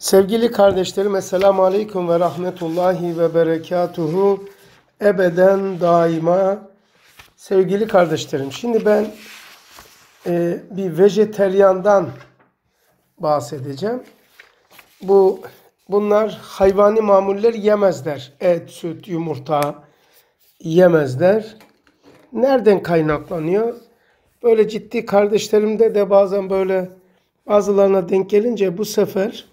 Sevgili kardeşlerim, Esselamu Aleyküm ve Rahmetullahi ve Berekatuhu ebeden daima. Sevgili kardeşlerim, şimdi ben e, bir vejeteryandan bahsedeceğim. Bu Bunlar hayvani mamuller yemezler. Et, süt, yumurta yemezler. Nereden kaynaklanıyor? Böyle ciddi kardeşlerimde de bazen böyle bazılarına denk gelince bu sefer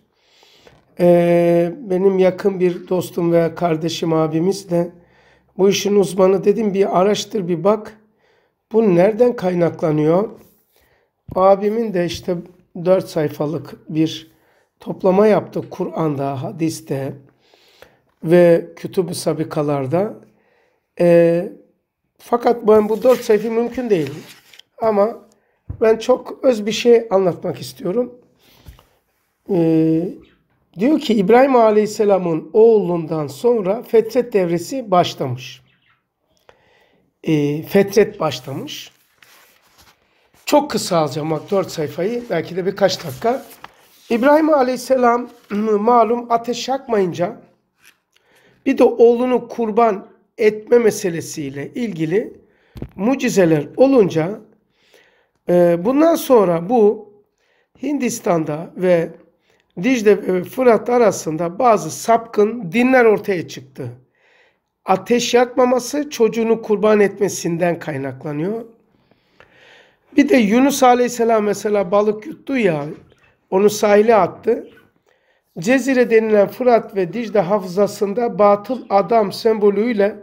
e, benim yakın bir dostum veya kardeşim abimiz de bu işin uzmanı dedim bir araştır bir bak. Bu nereden kaynaklanıyor? Abimin de işte dört sayfalık bir toplama yaptı Kur'an'da, hadiste ve kütüb-ü sabikalarda. E, fakat ben bu dört sayfa mümkün değil. Ama ben çok öz bir şey anlatmak istiyorum. Ee, Diyor ki İbrahim Aleyhisselam'ın oğlundan sonra fetret devresi başlamış. E, fetret başlamış. Çok kısa alacağım bak 4 sayfayı belki de birkaç dakika. İbrahim Aleyhisselam malum ateş yakmayınca bir de oğlunu kurban etme meselesiyle ilgili mucizeler olunca e, bundan sonra bu Hindistan'da ve Dicle ve Fırat arasında bazı sapkın dinler ortaya çıktı. Ateş yakmaması çocuğunu kurban etmesinden kaynaklanıyor. Bir de Yunus Aleyhisselam mesela balık yuttu ya onu sahile attı. Cezire denilen Fırat ve Dicle hafızasında batıl adam sembolüyle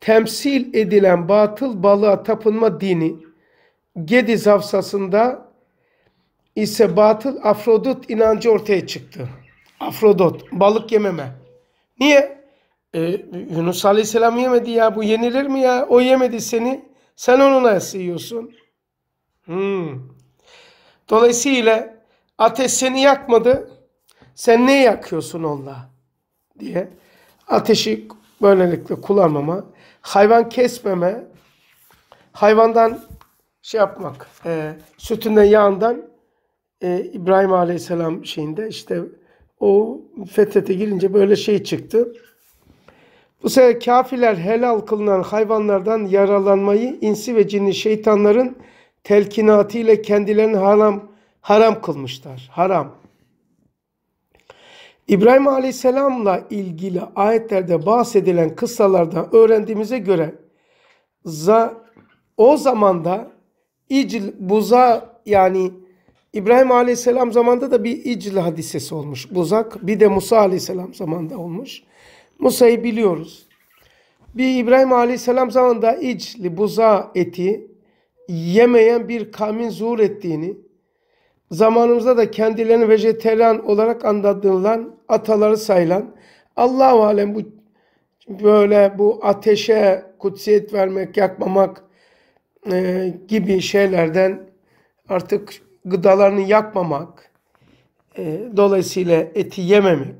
temsil edilen batıl balığa tapınma dini Gediz hafızasında ise batıl Afrodot inancı ortaya çıktı. Afrodot, balık yememe. Niye? Ee, Yunus Aleyhisselam yemedi ya bu yenilir mi ya? O yemedi seni. Sen onu nasıl yiyorsun? Hmm. Dolayısıyla ateş seni yakmadı. Sen ne yakıyorsun onunla? Diye ateşi böylelikle kullanmama, hayvan kesmeme, hayvandan şey yapmak, e, sütünden yağından e, İbrahim Aleyhisselam şeyinde işte o Fetret'e girince böyle şey çıktı. Bu sefer kafirler helal kılınan hayvanlardan yaralanmayı insi ve cinli şeytanların telkinatı kendilerini haram haram kılmışlar. Haram. İbrahim Aleyhisselam'la ilgili ayetlerde bahsedilen kıssalardan öğrendiğimize göre za, o zamanda İcil buza yani İbrahim Aleyhisselam zamanında da bir İcl hadisesi olmuş. Buzak. Bir de Musa Aleyhisselam zamanında olmuş. Musa'yı biliyoruz. Bir İbrahim Aleyhisselam zamanında icli buza eti yemeyen bir kamin zuhur ettiğini, zamanımızda da kendilerini vejeteryan olarak anlatılan, ataları sayılan, Allah-u Alem bu böyle bu ateşe kutsiyet vermek, yakmamak e, gibi şeylerden artık gıdalarını yakmamak, e, dolayısıyla eti yememek,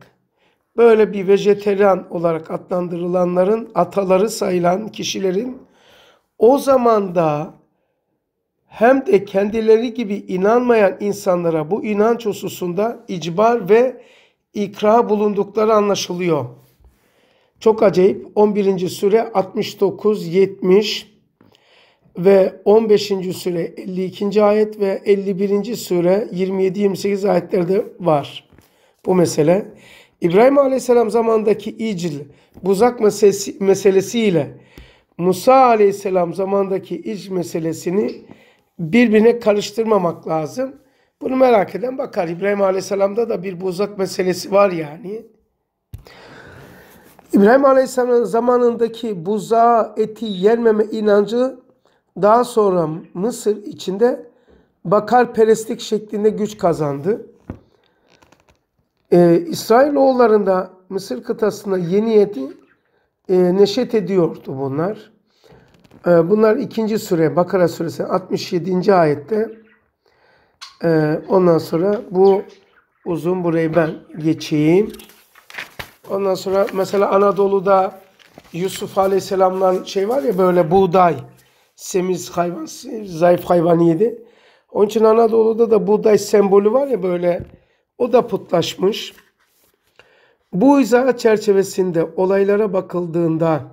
böyle bir vejeteryan olarak adlandırılanların ataları sayılan kişilerin o zamanda hem de kendileri gibi inanmayan insanlara bu inanç hususunda icbar ve ikra bulundukları anlaşılıyor. Çok acayip 11. sure 69, 70, ve 15. sure 52. ayet ve 51. sure 27-28 ayetlerde var. Bu mesele İbrahim Aleyhisselam zamandaki icil, buzak meselesi, meselesiyle Musa Aleyhisselam zamandaki ic meselesini birbirine karıştırmamak lazım. Bunu merak eden bakar. İbrahim Aleyhisselam'da da bir buzak meselesi var yani. İbrahim aleyhisselamın zamanındaki buzağa eti yenmeme inancı daha sonra Mısır içinde bakar perestlik şeklinde güç kazandı. Ee, da Mısır kıtasına yeni yedi e, neşet ediyordu bunlar. E, bunlar ikinci Sure Bakara suresi 67. ayette. E, ondan sonra bu uzun burayı ben geçeyim. Ondan sonra mesela Anadolu'da Yusuf Aleyhisselam'dan şey var ya böyle buğday semiz hayvan, zayıf hayvan yedi. Onun için Anadolu'da da buğday sembolü var ya böyle o da putlaşmış. Bu izah çerçevesinde olaylara bakıldığında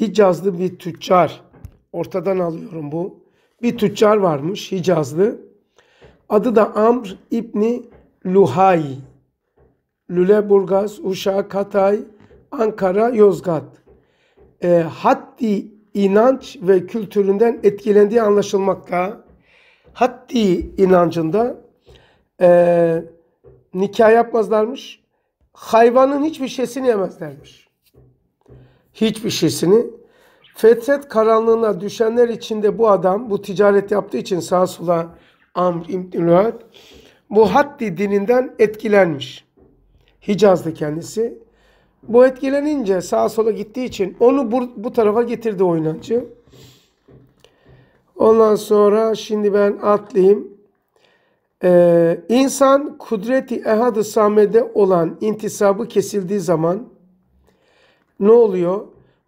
Hicazlı bir tüccar, ortadan alıyorum bu, bir tüccar varmış Hicazlı. Adı da Amr İbni Luhay. Lüleburgaz, Uşak, Hatay, Ankara, Yozgat. E, Hatti inanç ve kültüründen etkilendiği anlaşılmakta. Haddi inancında e, nikah yapmazlarmış. Hayvanın hiçbir şeysini yemezlermiş. Hiçbir şeysini. Fetret karanlığına düşenler içinde bu adam, bu ticaret yaptığı için sağ sola Amr İbn bu haddi dininden etkilenmiş. Hicaz'da kendisi. Bu etkilenince sağa sola gittiği için onu bu, bu tarafa getirdi oynancı. Ondan sonra şimdi ben atlayayım. Ee, insan kudreti ehad-ı samede olan intisabı kesildiği zaman ne oluyor?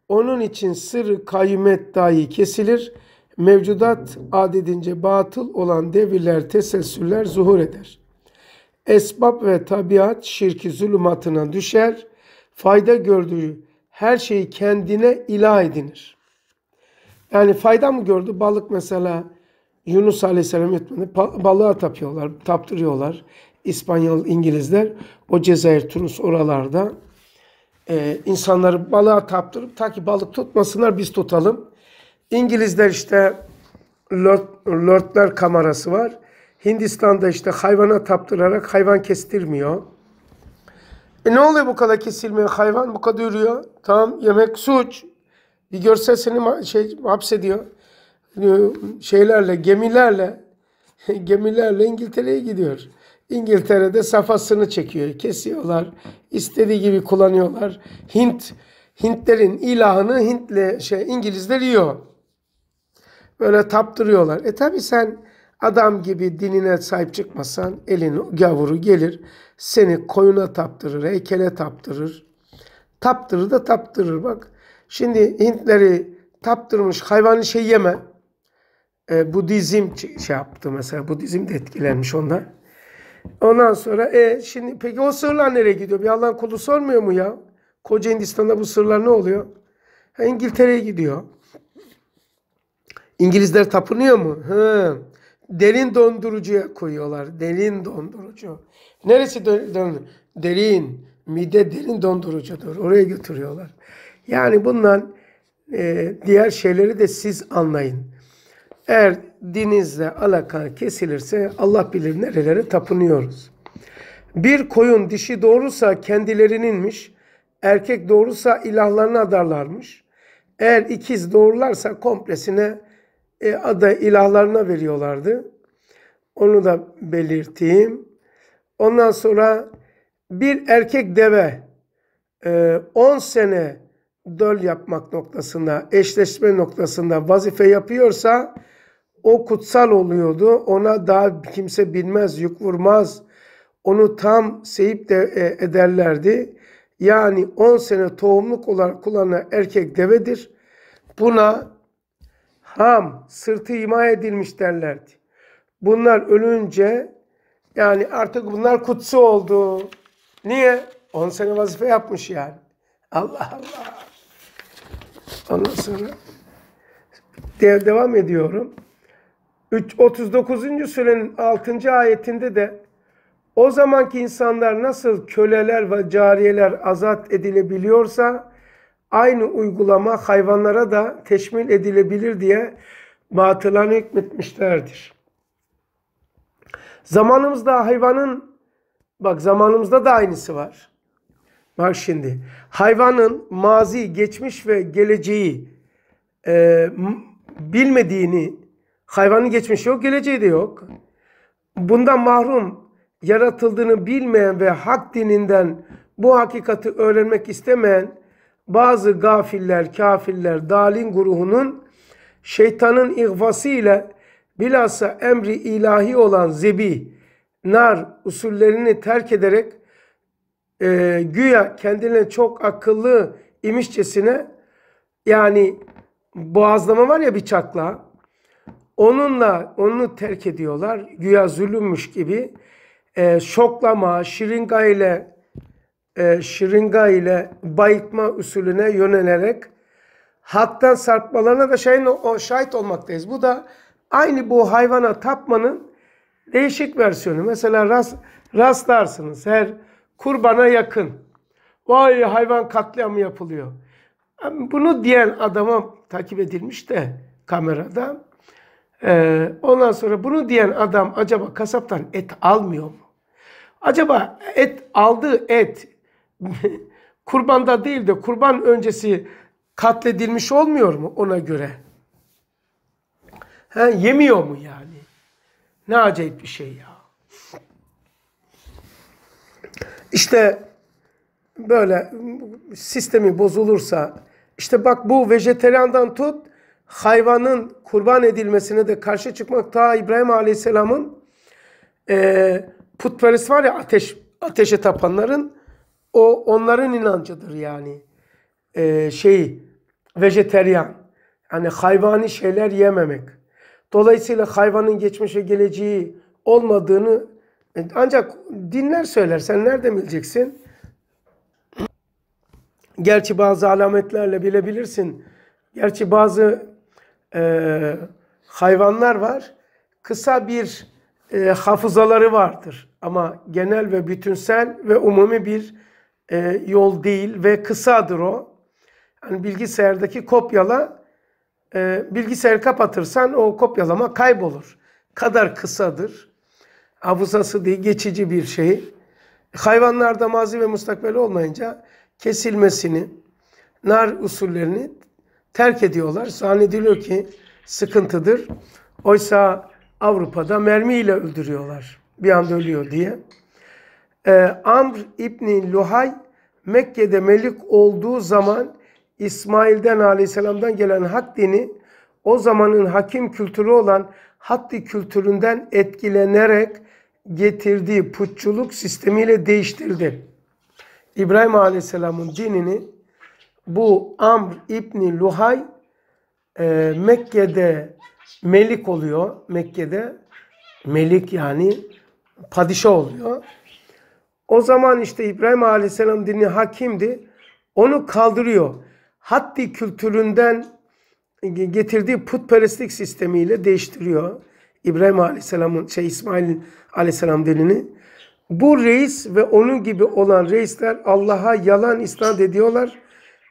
Onun için sır kayyumet dahi kesilir. Mevcudat adedince batıl olan devirler, teselsüller zuhur eder. Esbab ve tabiat şirki zulümatına düşer fayda gördüğü her şeyi kendine ilah edinir. Yani fayda mı gördü? Balık mesela Yunus Aleyhisselam yetmedi. Balığa tapıyorlar, taptırıyorlar. İspanyol, İngilizler o Cezayir, Tunus oralarda e, insanları balığa taptırıp ta ki balık tutmasınlar biz tutalım. İngilizler işte lört, lörtler kamerası var. Hindistan'da işte hayvana taptırarak hayvan kestirmiyor. E ne oluyor bu kadar kesilmeye? Hayvan bu kadar yürüyor. Tamam yemek suç. Bir görsel seni şey, hapsediyor. Hani, şeylerle, gemilerle, gemilerle İngiltere'ye gidiyor. İngiltere'de safasını çekiyor. Kesiyorlar. İstediği gibi kullanıyorlar. Hint, Hintlerin ilahını Hintli, şey, İngilizler yiyor. Böyle taptırıyorlar. E tabi sen Adam gibi dinine sahip çıkmasan elini gavuru gelir seni koyuna taptırır, heykele taptırır. Taptırır da taptırır bak. Şimdi Hintleri taptırmış hayvanı şey yeme. E, Budizm şey yaptı mesela. Budizm de etkilenmiş onlar. Ondan sonra e, şimdi peki o sırlar nereye gidiyor? Bir Allah'ın kulu sormuyor mu ya? Koca Hindistan'da bu sırlar ne oluyor? İngiltere'ye gidiyor. İngilizler tapınıyor mu? Hı. Derin dondurucuya koyuyorlar. Derin dondurucu. Neresi dondurucu? Derin. Mide derin dondurucudur. Oraya götürüyorlar. Yani bundan e, diğer şeyleri de siz anlayın. Eğer dinizle alaka kesilirse Allah bilir nerelere tapınıyoruz. Bir koyun dişi doğurursa kendilerininmiş, erkek doğurursa ilahlarına adarlarmış. Eğer ikiz doğurlarsa komplesine e, ada ilahlarına veriyorlardı. Onu da belirteyim. Ondan sonra bir erkek deve 10 e, sene döl yapmak noktasında, eşleşme noktasında vazife yapıyorsa o kutsal oluyordu. Ona daha kimse bilmez, yük vurmaz. Onu tam seyip de e, ederlerdi. Yani 10 sene tohumluk olarak kullanan erkek devedir. Buna ham, sırtı ima edilmiş derlerdi. Bunlar ölünce yani artık bunlar kutsu oldu. Niye? 10 sene vazife yapmış yani. Allah Allah. Ondan sonra de devam ediyorum. 39. sürenin 6. ayetinde de o zamanki insanlar nasıl köleler ve cariyeler azat edilebiliyorsa aynı uygulama hayvanlara da teşmil edilebilir diye batılan hükmetmişlerdir. Zamanımızda hayvanın, bak zamanımızda da aynısı var. Bak şimdi, hayvanın mazi, geçmiş ve geleceği e, bilmediğini, hayvanın geçmişi yok, geleceği de yok. Bundan mahrum yaratıldığını bilmeyen ve hak dininden bu hakikati öğrenmek istemeyen bazı gafiller, kafirler, dalin grubunun şeytanın ihvası ile bilhassa emri ilahi olan zebi, nar usullerini terk ederek e, güya kendine çok akıllı imişçesine yani boğazlama var ya bıçakla onunla onu terk ediyorlar. Güya zulümmüş gibi. E, şoklama, şiringa ile e, şırınga ile bayıtma usulüne yönelerek hattan sarkmalarına da şahit, o, şahit olmaktayız. Bu da aynı bu hayvana tapmanın değişik versiyonu. Mesela rast, rastlarsınız her kurbana yakın. Vay hayvan katliamı yapılıyor. Bunu diyen adama takip edilmiş de kamerada. Ee, ondan sonra bunu diyen adam acaba kasaptan et almıyor mu? Acaba et aldığı et kurbanda değil de kurban öncesi katledilmiş olmuyor mu ona göre? He, yemiyor mu yani? Ne acayip bir şey ya. İşte böyle sistemi bozulursa işte bak bu vejeteryandan tut hayvanın kurban edilmesine de karşı çıkmak ta İbrahim Aleyhisselam'ın e, putperest var ya ateş ateşe tapanların o onların inancıdır yani. Ee, şey, vejeteryan. Yani hayvani şeyler yememek. Dolayısıyla hayvanın geçmiş ve geleceği olmadığını e, ancak dinler söyler. Sen nereden bileceksin? Gerçi bazı alametlerle bilebilirsin. Gerçi bazı e, hayvanlar var. Kısa bir e, hafızaları vardır. Ama genel ve bütünsel ve umumi bir e, yol değil ve kısadır o. Yani bilgisayardaki kopyala e, bilgisayarı kapatırsan o kopyalama kaybolur. Kadar kısadır. Hafızası değil geçici bir şey. Hayvanlarda mazi ve mustakbel olmayınca kesilmesini, nar usullerini terk ediyorlar. Zannediliyor ki sıkıntıdır. Oysa Avrupa'da mermiyle öldürüyorlar. Bir anda ölüyor diye. Ee, Amr İbni Luhay Mekke'de melik olduğu zaman İsmail'den aleyhisselamdan gelen hak dini o zamanın hakim kültürü olan Hatti kültüründen etkilenerek getirdiği putçuluk sistemiyle değiştirdi. İbrahim Aleyhisselam'ın dinini bu Amr İbni Luhay e, Mekke'de melik oluyor. Mekke'de melik yani padişah oluyor. O zaman işte İbrahim Aleyhisselam dini hakimdi. Onu kaldırıyor. hatti kültüründen getirdiği putperestlik sistemiyle değiştiriyor. İbrahim Aleyhisselam'ın şey İsmail Aleyhisselam dinini. Bu reis ve onun gibi olan reisler Allah'a yalan isnat ediyorlar.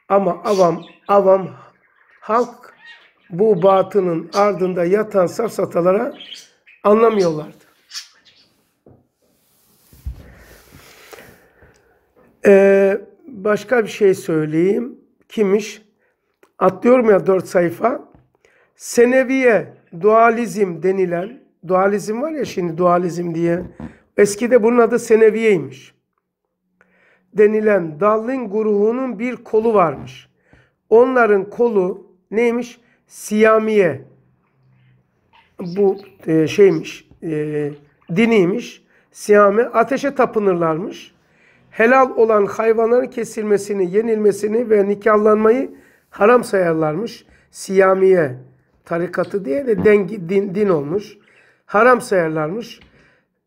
Ama avam avam halk bu batının ardında yatan safsatalara anlamıyorlardı. Ee, başka bir şey söyleyeyim. Kimmiş? Atlıyorum ya dört sayfa. Seneviye dualizm denilen, dualizm var ya şimdi dualizm diye. Eskide bunun adı Seneviyeymiş. Denilen Dallin grubunun bir kolu varmış. Onların kolu neymiş? Siyamiye. Bu e, şeymiş, e, diniymiş. Siyami ateşe tapınırlarmış helal olan hayvanların kesilmesini, yenilmesini ve nikahlanmayı haram sayarlarmış. Siyamiye tarikatı diye de dengi, din, din olmuş. Haram sayarlarmış.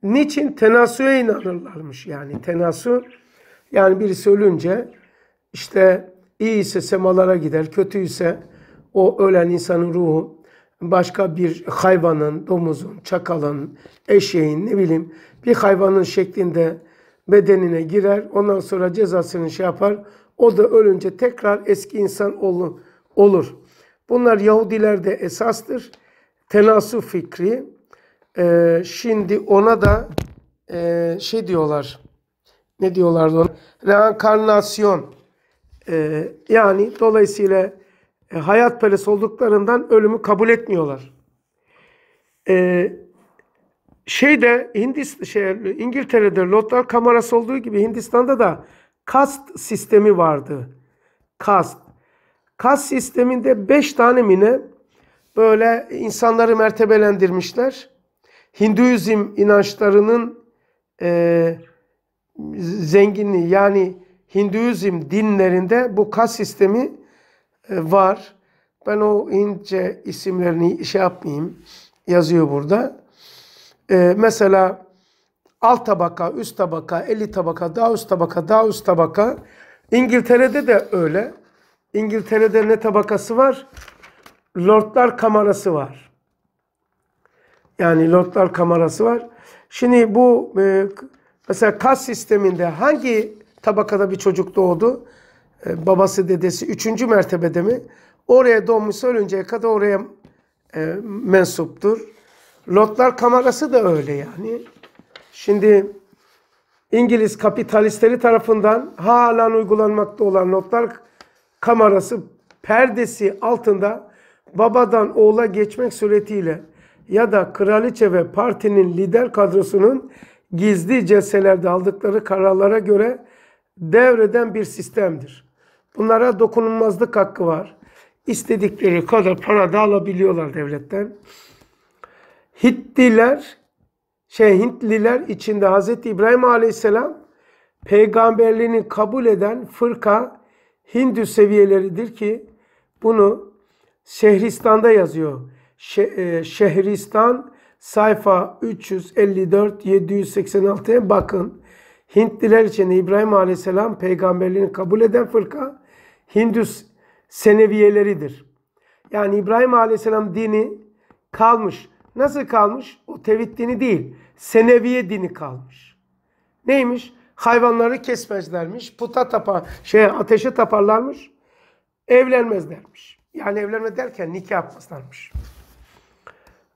Niçin? Tenasüye inanırlarmış. Yani tenasü yani birisi ölünce işte iyi ise semalara gider, kötü ise o ölen insanın ruhu başka bir hayvanın, domuzun, çakalın, eşeğin ne bileyim bir hayvanın şeklinde bedenine girer. Ondan sonra cezasını şey yapar. O da ölünce tekrar eski insan olur. Bunlar Yahudilerde esastır. Tenasuf fikri. Ee, şimdi ona da e, şey diyorlar. Ne diyorlardı ona? Reenkarnasyon. Ee, yani dolayısıyla e, hayat perest olduklarından ölümü kabul etmiyorlar. Ee, şeyde Hindist şey İngiltere'de Lotlar kamerası olduğu gibi Hindistan'da da kast sistemi vardı. Kast. Kast sisteminde 5 tane mine böyle insanları mertebelendirmişler. Hinduizm inançlarının e, zenginliği yani Hinduizm dinlerinde bu kast sistemi e, var. Ben o ince isimlerini şey yapmayayım. Yazıyor burada e, mesela alt tabaka, üst tabaka, 50 tabaka, daha üst tabaka, daha üst tabaka. İngiltere'de de öyle. İngiltere'de ne tabakası var? Lordlar kamerası var. Yani Lordlar kamerası var. Şimdi bu e, mesela kas sisteminde hangi tabakada bir çocuk doğdu? E, babası, dedesi üçüncü mertebede mi? Oraya doğmuş ölünceye kadar oraya e, mensuptur. Lotlar kamerası da öyle yani. Şimdi İngiliz kapitalistleri tarafından halen uygulanmakta olan lotlar kamerası perdesi altında babadan oğula geçmek suretiyle ya da kraliçe ve partinin lider kadrosunun gizli celselerde aldıkları kararlara göre devreden bir sistemdir. Bunlara dokunulmazlık hakkı var. İstedikleri kadar para da alabiliyorlar devletten. Hittiler, şey Hintliler içinde Hazreti İbrahim Aleyhisselam peygamberliğini kabul eden fırka Hindu seviyeleridir ki bunu Şehristan'da yazıyor. E, Şehristan sayfa 354 786'ya bakın. Hintliler için İbrahim Aleyhisselam peygamberliğini kabul eden fırka Hindu seneviyeleridir. Yani İbrahim Aleyhisselam dini kalmış. Nasıl kalmış? O tevhid dini değil. Seneviye dini kalmış. Neymiş? Hayvanları kesmezlermiş. Puta tapa, şey ateşe taparlarmış. Evlenmezlermiş. Yani evlenme derken nikah yapmazlarmış.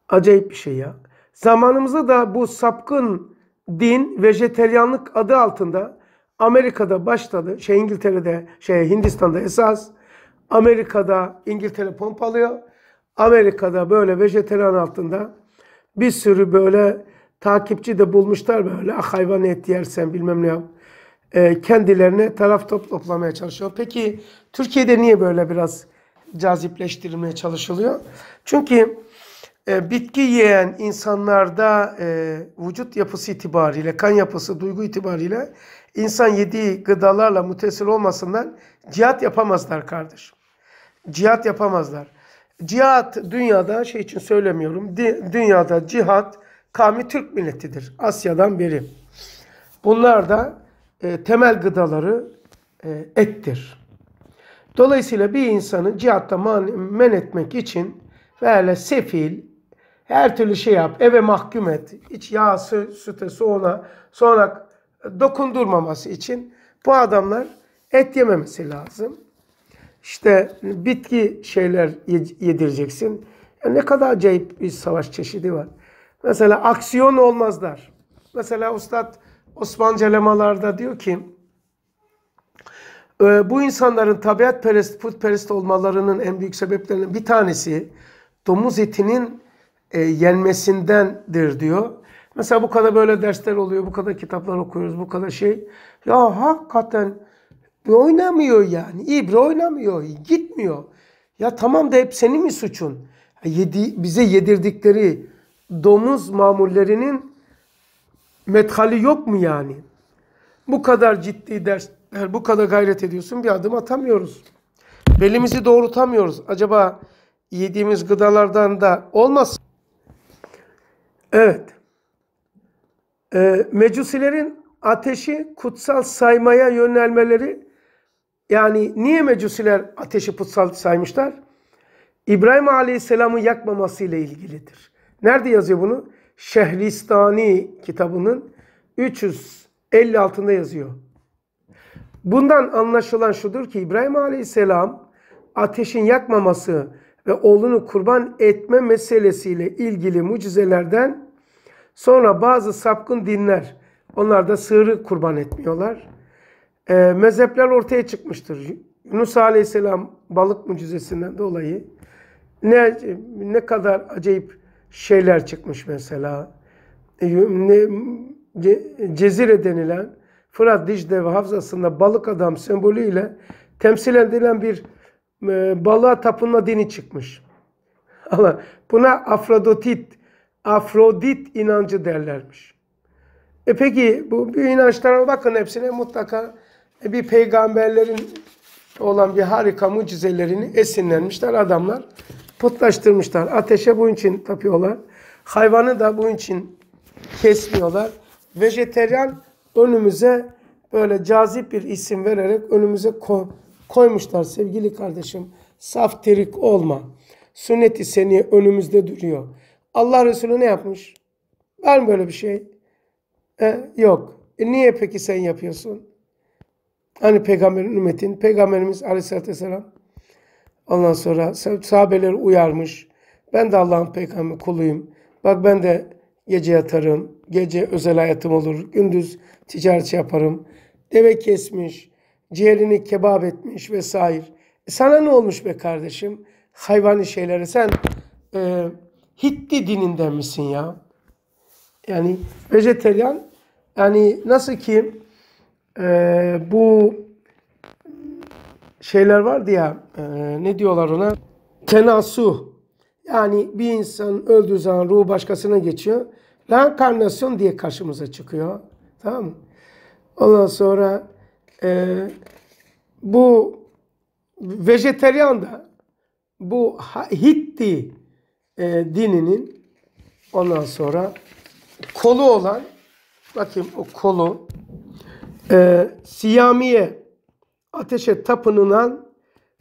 Acayip bir şey ya. Zamanımızda da bu sapkın din vejeteryanlık adı altında Amerika'da başladı. Şey İngiltere'de, şey Hindistan'da esas. Amerika'da İngiltere pompalıyor. Amerika'da böyle vejeteryan altında bir sürü böyle takipçi de bulmuşlar böyle ah hayvan et yersen bilmem ne yap. E, kendilerine taraf top toplamaya çalışıyor. Peki Türkiye'de niye böyle biraz cazipleştirilmeye çalışılıyor? Çünkü e, bitki yiyen insanlarda e, vücut yapısı itibariyle, kan yapısı, duygu itibariyle insan yediği gıdalarla mütesil olmasından cihat yapamazlar kardeş. Cihat yapamazlar. Cihat dünyada şey için söylemiyorum. Dünyada cihat kavmi Türk milletidir. Asya'dan beri. Bunlar da e, temel gıdaları e, ettir. Dolayısıyla bir insanı cihatta men etmek için böyle sefil, her türlü şey yap, eve mahkum et. iç yağsı, süte, soğana, sonra dokundurmaması için bu adamlar et yememesi lazım. İşte bitki şeyler yedireceksin. Ya ne kadar acayip bir savaş çeşidi var. Mesela aksiyon olmazlar. Mesela Ustad Osman Celemalar'da diyor ki ee, bu insanların tabiat perest, putperest olmalarının en büyük sebeplerinin bir tanesi domuz etinin e, yenmesindendir diyor. Mesela bu kadar böyle dersler oluyor, bu kadar kitaplar okuyoruz, bu kadar şey. Ya hakikaten bu oynamıyor yani. İbre oynamıyor. Gitmiyor. Ya tamam da hep senin mi suçun? Yedi, bize yedirdikleri domuz mamullerinin methali yok mu yani? Bu kadar ciddi dersler, bu kadar gayret ediyorsun bir adım atamıyoruz. Belimizi doğrultamıyoruz. Acaba yediğimiz gıdalardan da olmaz. Evet. Ee, mecusilerin ateşi kutsal saymaya yönelmeleri yani niye mecusiler ateşi kutsal saymışlar? İbrahim Aleyhisselam'ı yakmaması ile ilgilidir. Nerede yazıyor bunu? Şehristani kitabının 356'ında yazıyor. Bundan anlaşılan şudur ki İbrahim Aleyhisselam ateşin yakmaması ve oğlunu kurban etme meselesiyle ilgili mucizelerden sonra bazı sapkın dinler onlar da sığırı kurban etmiyorlar e, mezhepler ortaya çıkmıştır. Yunus Aleyhisselam balık mucizesinden dolayı ne ne kadar acayip şeyler çıkmış mesela. Ee, ne, cezire denilen Fırat, Dicle ve Havzası'nda balık adam sembolüyle temsil edilen bir e, balığa tapınma dini çıkmış. Allah buna Afrodit, Afrodit inancı derlermiş. E peki bu bir inançlara bakın hepsine mutlaka e, bir peygamberlerin olan bir harika mucizelerini esinlenmişler adamlar. Putlaştırmışlar. Ateşe bunun için tapıyorlar. Hayvanı da bunun için kesmiyorlar. Vejeteryan önümüze böyle cazip bir isim vererek önümüze ko koymuşlar sevgili kardeşim. Saf terik olma. sünnet seni önümüzde duruyor. Allah Resulü ne yapmış? Var mı böyle bir şey? E, yok. E niye peki sen yapıyorsun? Hani peygamberin ümmetinin. Peygamberimiz aleyhissalatü vesselam ondan sonra sahabeleri uyarmış. Ben de Allah'ın peygamberi kuluyum. Bak ben de gece yatarım. Gece özel hayatım olur. Gündüz ticaret yaparım. Deve kesmiş. Ciğerini kebap etmiş vesaire. E sana ne olmuş be kardeşim? Hayvani şeylere sen e, Hitti dininden misin ya? Yani vejeteryan yani nasıl ki e, bu şeyler vardı ya e, ne diyorlar ona? Tenasu. Yani bir insan öldüğü zaman ruhu başkasına geçiyor. Reenkarnasyon diye karşımıza çıkıyor. Tamam mı? Ondan sonra e, bu vejeteryan da bu Hitti e, dininin ondan sonra kolu olan bakayım o kolu e, Siyamiye ateşe tapınılan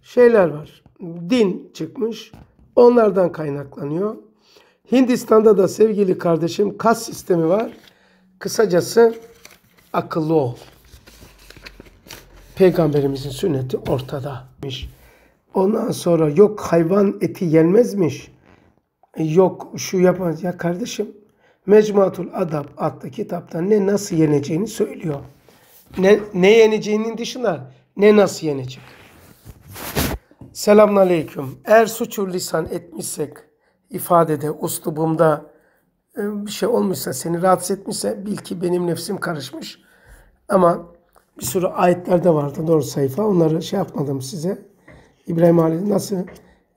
şeyler var. Din çıkmış. Onlardan kaynaklanıyor. Hindistan'da da sevgili kardeşim kas sistemi var. Kısacası akıllı ol. Peygamberimizin sünneti ortadaymış. Ondan sonra yok hayvan eti yenmezmiş. Yok şu yapmaz. Ya kardeşim Mecmuatul Adab adlı kitapta ne nasıl yeneceğini söylüyor ne, ne yeneceğinin dışında ne nasıl yenecek? Selamun Aleyküm. Eğer suçu lisan etmişsek ifadede, uslubumda e, bir şey olmuşsa, seni rahatsız etmişse bil ki benim nefsim karışmış. Ama bir sürü ayetler de vardı doğru sayfa. Onları şey yapmadım size. İbrahim Ali nasıl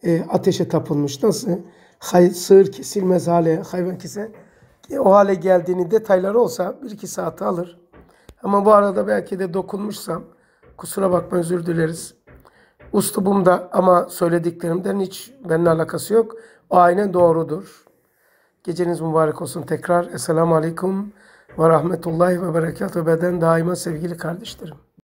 e, ateşe tapılmış, nasıl hay, sığır kesilmez hale, hayvan kese e, o hale geldiğini detayları olsa bir iki saate alır. Ama bu arada belki de dokunmuşsam kusura bakma özür dileriz. da ama söylediklerimden hiç benimle alakası yok. O aynen doğrudur. Geceniz mübarek olsun tekrar. Esselamu Aleyküm ve Rahmetullahi ve Berekatü beden daima sevgili kardeşlerim.